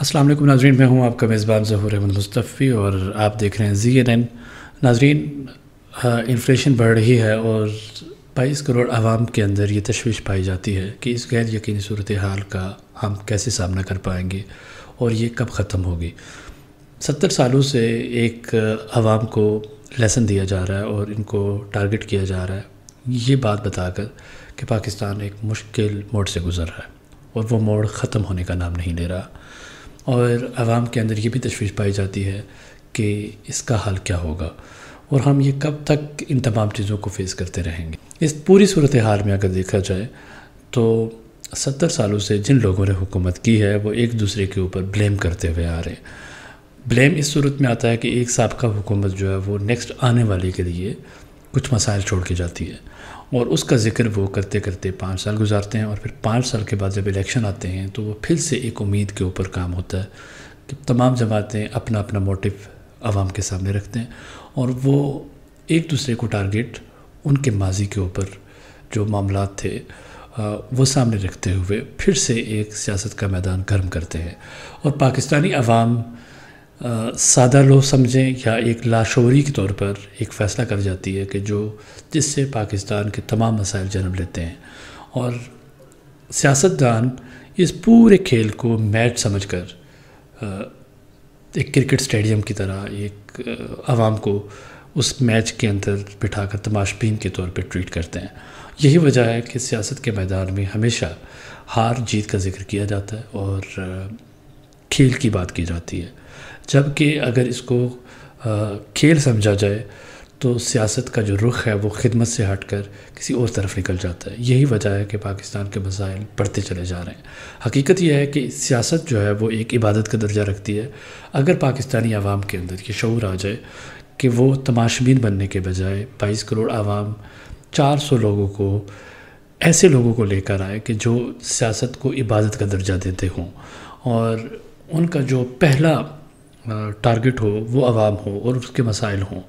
असल नाजरीन मैं हूँ आपका मेज़बान जहूर अहमद मुस्तफ़ी और आप देख रहे हैं जी एन एन नाजरीन इन्फ्लेशन बढ़ रही है और बाईस करोड़ आवाम के अंदर ये तशवीश पाई जाती है कि इस गैर यकीनी सूरत हाल का हम कैसे सामना कर पाएंगे और ये कब ख़त्म होगी सत्तर सालों से एक आवाम को लेसन दिया जा रहा है और इनको टारगेट किया जा रहा है ये बात बताकर कि पाकिस्तान एक मुश्किल मोड़ से गुज़र रहा है और वो मोड़ ख़त्म होने का नाम नहीं ले रहा और आवाम के अंदर ये भी तशवीश पाई जाती है कि इसका हल क्या होगा और हम ये कब तक इन तमाम चीज़ों को फेस करते रहेंगे इस पूरी सूरत हाल में अगर देखा जाए तो सत्तर सालों से जिन लोगों ने हुकूमत की है वो एक दूसरे के ऊपर ब्लेम करते हुए आ रहे हैं ब्लेम इस सूरत में आता है कि एक सबका हुकूमत जो है वो नेक्स्ट आने वाले के लिए कुछ मसाइल छोड़ के जाती है और उसका जिक्र वो करते करते पाँच साल गुजारते हैं और फिर पाँच साल के बाद जब इलेक्शन आते हैं तो वो फिर से एक उम्मीद के ऊपर काम होता है कि तमाम जमातें अपना अपना मोटिव आवाम के सामने रखते हैं और वो एक दूसरे को टारगेट उनके माजी के ऊपर जो मामला थे वो सामने रखते हुए फिर से एक सियासत का मैदान गर्म करते हैं और पाकिस्तानी अवाम सादा लोग समझें या एक लाशोरी के तौर पर एक फ़ैसला कर जाती है कि जो जिससे पाकिस्तान के तमाम मसाइल जन्म लेते हैं और सियासतदान इस पूरे खेल को मैच समझ कर एक क्रिकेट स्टेडियम की तरह एक आवाम को उस मैच के अंदर बिठा कर तमाशबीन के तौर पर ट्रीट करते हैं यही वजह है कि सियासत के मैदान में हमेशा हार जीत का जिक्र किया जाता है और खेल की बात की जाती है जबकि अगर इसको खेल समझा जाए तो सियासत का जो रुख है वो खिदमत से हट कर किसी और तरफ निकल जाता है यही वजह है कि पाकिस्तान के मसाइल बढ़ते चले जा रहे हैं हकीकत यह है कि सियासत जो है वो एक इबादत का दर्जा रखती है अगर पाकिस्तानी आवाम के अंदर ये शूर आ जाए कि वो तमाशबीन बनने के बजाय बाईस करोड़ आवाम चार सौ लोगों को ऐसे लोगों को लेकर आए कि जो सियासत को इबादत का दर्जा देते हों और उनका जो पहला टारगेट हो वो आवाम हो और उसके मसाइल हों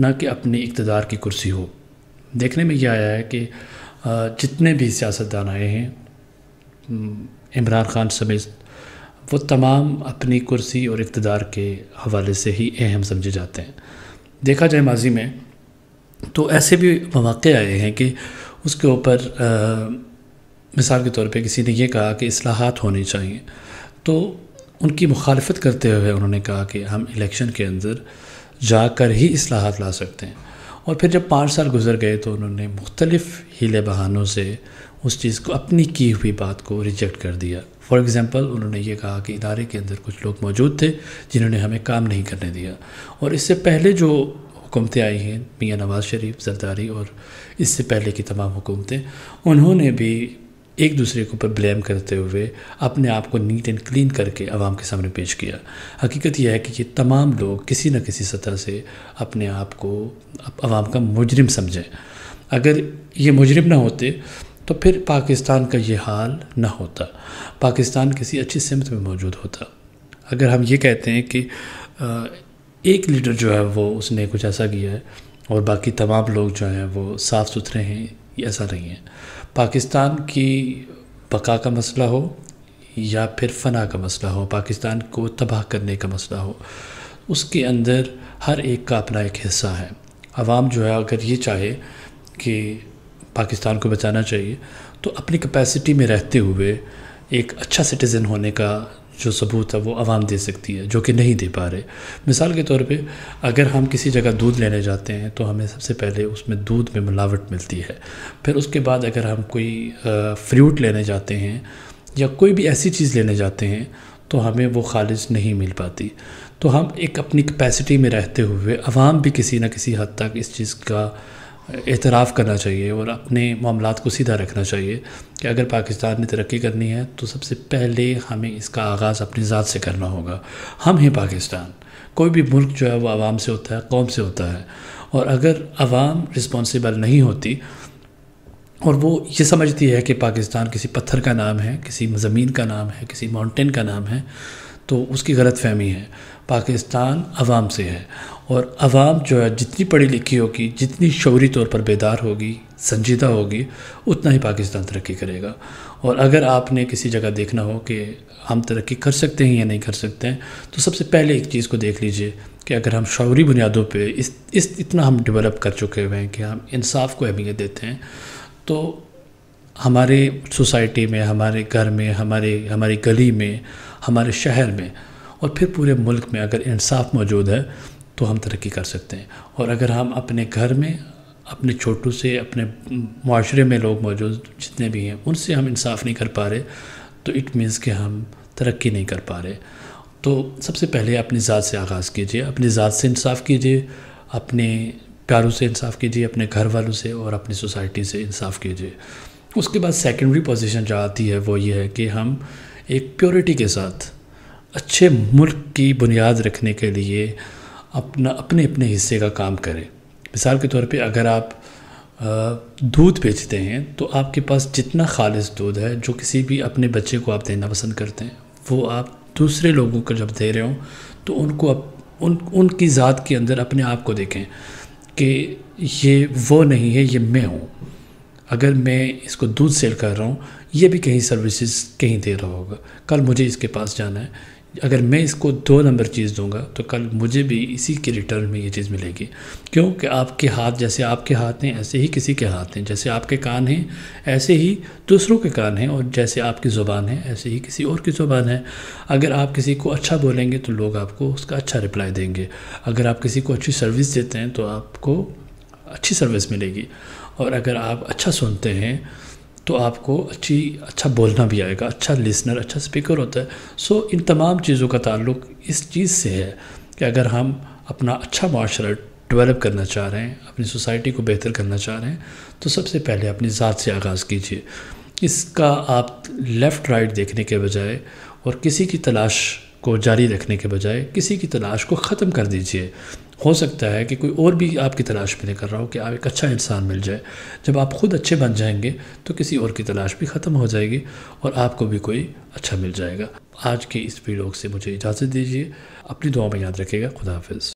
ना कि अपनी इकतदार की कुर्सी हो देखने में यह आया है कि जितने भी सियासतदान आए हैं इमरान खान समेत वो तमाम अपनी कुर्सी और इकतदार के हवाले से ही अहम समझे जाते हैं देखा जाए माजी में तो ऐसे भी मौक़े आए हैं कि उसके ऊपर मिसाल के तौर पे किसी ने यह कहा कि असलाहत होनी चाहिए तो उनकी मुखालफत करते हुए उन्होंने कहा कि हम इलेक्शन के अंदर जाकर ही असलाहत ला सकते हैं और फिर जब पाँच साल गुजर गए तो उन्होंने मुख्तलिफ़ हीले बहानों से उस चीज़ को अपनी की हुई बात को रिजेक्ट कर दिया फॉर एग्ज़ाम्पल उन्होंने ये कहा कि इदारे के अंदर कुछ लोग मौजूद थे जिन्होंने हमें काम नहीं करने दिया और इससे पहले जो हुकूमतें आई हैं मियाँ नवाज़ शरीफ जरदारी और इससे पहले की तमाम हुकूमतें उन्होंने भी एक दूसरे के ऊपर ब्लेम करते हुए अपने आप को नीट एंड क्लीन करके आवाम के सामने पेश किया हकीकत यह है कि ये तमाम लोग किसी न किसी सतह से अपने आप को आवाम का मुजरम समझें अगर ये मुजरम ना होते तो फिर पाकिस्तान का ये हाल ना होता पाकिस्तान किसी अच्छी सिमत में मौजूद होता अगर हम ये कहते हैं कि एक लीडर जो है वो उसने कुछ ऐसा किया है और बाकी तमाम लोग जो हैं वो साफ़ सुथरे हैं ये ऐसा नहीं है पाकिस्तान की बका का मसला हो या फिर फना का मसला हो पाकिस्तान को तबाह करने का मसला हो उसके अंदर हर एक का अपना एक हिस्सा है आवाम जो है अगर ये चाहे कि पाकिस्तान को बचाना चाहिए तो अपनी कैपेसिटी में रहते हुए एक अच्छा सिटीज़न होने का जो सबूत है वो आवाम दे सकती है जो कि नहीं दे पा रहे मिसाल के तौर पे अगर हम किसी जगह दूध लेने जाते हैं तो हमें सबसे पहले उसमें दूध में मिलावट मिलती है फिर उसके बाद अगर हम कोई फ्रूट लेने जाते हैं या कोई भी ऐसी चीज़ लेने जाते हैं तो हमें वो खालिज नहीं मिल पाती तो हम एक अपनी कैपेसिटी में रहते हुए आवाम भी किसी न किसी हद तक इस चीज़ का एतराफ़ करना चाहिए और अपने मामला को सीधा रखना चाहिए कि अगर पाकिस्तान ने तरक्की करनी है तो सबसे पहले हमें इसका आगाज़ अपनी ज़ात से करना होगा हम हैं पाकिस्तान कोई भी मुल्क जो है वो आवाम से होता है कौम से होता है और अगर आवाम रिस्पॉन्सिबल नहीं होती और वो ये समझती है कि पाकिस्तान किसी पत्थर का नाम है किसी ज़मीन का नाम है किसी माउंटेन का नाम है तो उसकी गलत फहमी है पाकिस्तान अवाम से है और अवाम जो है जितनी पढ़ी लिखी होगी जितनी शौरी तौर पर बेदार होगी संजीदा होगी उतना ही पाकिस्तान तरक्की करेगा और अगर आपने किसी जगह देखना हो कि हम तरक्की कर सकते हैं या नहीं कर सकते हैं तो सबसे पहले एक चीज़ को देख लीजिए कि अगर हम शौरी बुनियादों पर इस इस इतना हम डेवलप कर चुके हुए हैं कि हम इंसाफ को अहमियत देते हैं तो हमारे सोसाइटी में हमारे घर में हमारे हमारी गली में हमारे शहर में और फिर पूरे मुल्क में अगर इंसाफ मौजूद है तो हम तरक्की कर सकते हैं और अगर हम अपने घर में अपने छोटू से अपने माशरे में लोग मौजूद जितने भी हैं उनसे हम इंसाफ नहीं कर पा रहे तो इट मीन्स कि हम तरक्की नहीं कर पा रहे तो सबसे पहले अपनी ज़ात से आगाज़ कीजिए अपनी ज़ात से इंसाफ कीजिए अपने प्यारों से इंसाफ कीजिए अपने घर वालों से और अपनी सोसाइटी से इंसाफ कीजिए उसके बाद सेकेंडरी पोजीशन जो आती है वो ये है कि हम एक प्योरिटी के साथ अच्छे मुल्क की बुनियाद रखने के लिए अपना अपने अपने हिस्से का काम करें मिसाल के तौर पे अगर आप दूध बेचते हैं तो आपके पास जितना खालिस दूध है जो किसी भी अपने बच्चे को आप देना पसंद करते हैं वो आप दूसरे लोगों को जब दे रहे हो तो उनको अप, उन उनकी ज़ात के अंदर अपने आप को देखें कि ये वो नहीं है ये मैं हूँ अगर मैं इसको दूध सेल कर रहा हूँ ये भी कहीं सर्विसेज कहीं दे रहा होगा कल मुझे इसके पास जाना है अगर मैं इसको दो नंबर चीज़ दूंगा तो कल मुझे भी इसी के रिटर्न में ये चीज़ मिलेगी क्योंकि आपके हाथ जैसे आपके हाथ हैं ऐसे ही किसी के हाथ हैं जैसे आपके कान हैं ऐसे ही दूसरों के कान हैं और जैसे आपकी ज़ुबान है ऐसे ही किसी और की ज़ुबान है अगर आप किसी को अच्छा बोलेंगे तो लोग आपको उसका अच्छा रिप्लाई देंगे अगर आप किसी को अच्छी सर्विस देते हैं तो आपको अच्छी सर्विस मिलेगी और अगर आप अच्छा सुनते हैं तो आपको अच्छी अच्छा बोलना भी आएगा अच्छा लिसनर अच्छा स्पीकर होता है सो इन तमाम चीज़ों का ताल्लुक इस चीज़ से है कि अगर हम अपना अच्छा मार्शल डेवलप करना चाह रहे हैं अपनी सोसाइटी को बेहतर करना चाह रहे हैं तो सबसे पहले अपनी ज़ात से आगाज़ कीजिए इसका आप लेफ़्ट राइट देखने के बजाय और किसी की तलाश को जारी रखने के बजाय किसी की तलाश को ख़त्म कर दीजिए हो सकता है कि कोई और भी आपकी तलाश भी कर रहा हो कि आप एक अच्छा इंसान मिल जाए जब आप ख़ुद अच्छे बन जाएंगे तो किसी और की तलाश भी ख़त्म हो जाएगी और आपको भी कोई अच्छा मिल जाएगा आज के इस वीडियो से मुझे इजाज़त दीजिए अपनी दुआ में याद रखेगा खुदाफिज